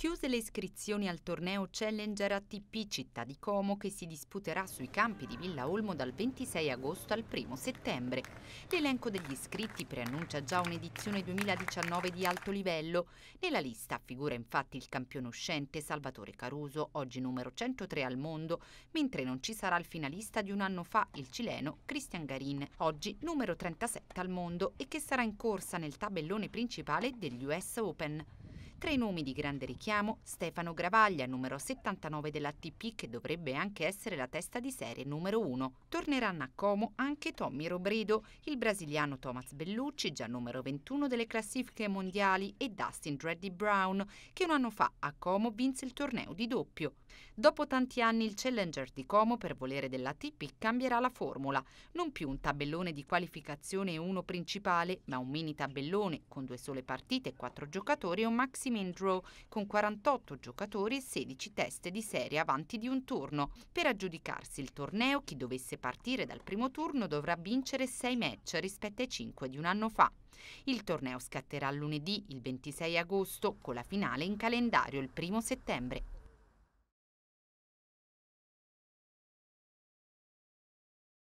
chiuse le iscrizioni al torneo Challenger ATP Città di Como che si disputerà sui campi di Villa Olmo dal 26 agosto al 1 settembre. L'elenco degli iscritti preannuncia già un'edizione 2019 di alto livello. Nella lista figura infatti il campione uscente Salvatore Caruso, oggi numero 103 al mondo, mentre non ci sarà il finalista di un anno fa, il cileno Cristian Garin, oggi numero 37 al mondo e che sarà in corsa nel tabellone principale degli US Open. Tra i nomi di grande richiamo, Stefano Gravaglia, numero 79 dell'ATP, che dovrebbe anche essere la testa di serie numero 1. Torneranno a Como anche Tommy Robredo, il brasiliano Thomas Bellucci, già numero 21 delle classifiche mondiali, e Dustin Dreddy Brown, che un anno fa a Como vinse il torneo di doppio. Dopo tanti anni il Challenger di Como, per volere dell'ATP cambierà la formula. Non più un tabellone di qualificazione e uno principale, ma un mini tabellone con due sole partite, e quattro giocatori e un maxi Maximin con 48 giocatori e 16 teste di serie avanti di un turno. Per aggiudicarsi il torneo chi dovesse partire dal primo turno dovrà vincere 6 match rispetto ai 5 di un anno fa. Il torneo scatterà lunedì il 26 agosto con la finale in calendario il 1 settembre.